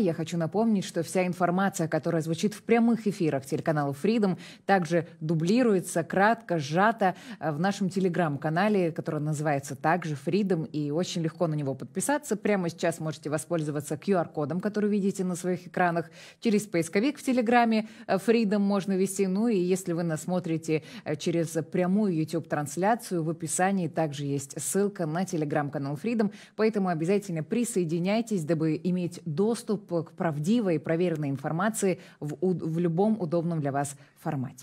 Я хочу напомнить, что вся информация, которая звучит в прямых эфирах телеканала Freedom, также дублируется кратко, сжато э, в нашем телеграм-канале, который называется также Freedom, и очень легко на него подписаться. Прямо сейчас можете воспользоваться QR-кодом, который видите на своих экранах, через поисковик в телеграме Freedom э, можно вести. Ну и если вы нас смотрите э, через прямую YouTube-трансляцию, в описании также есть ссылка на телеграм-канал Freedom, поэтому обязательно присоединяйтесь, дабы иметь доступ доступ к правдивой и проверенной информации в, в любом удобном для вас формате.